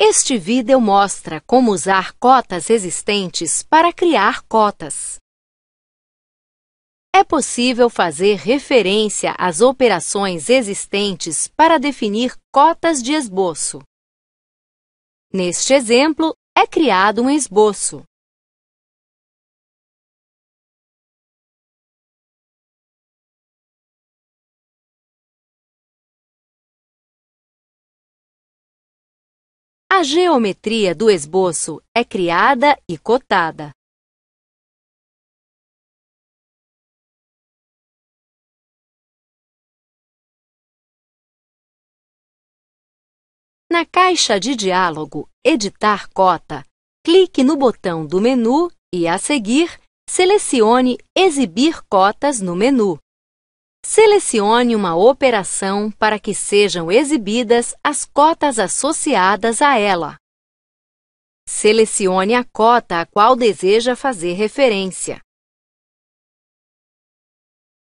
Este vídeo mostra como usar cotas existentes para criar cotas. É possível fazer referência às operações existentes para definir cotas de esboço. Neste exemplo, é criado um esboço. A geometria do esboço é criada e cotada. Na caixa de diálogo Editar cota, clique no botão do menu e, a seguir, selecione Exibir cotas no menu. Selecione uma operação para que sejam exibidas as cotas associadas a ela. Selecione a cota a qual deseja fazer referência.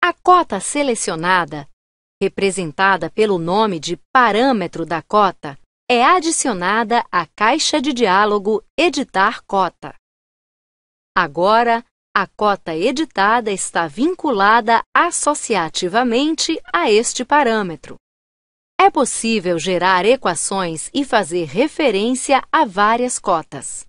A cota selecionada, representada pelo nome de parâmetro da cota, é adicionada à caixa de diálogo Editar cota. Agora, a cota editada está vinculada associativamente a este parâmetro. É possível gerar equações e fazer referência a várias cotas.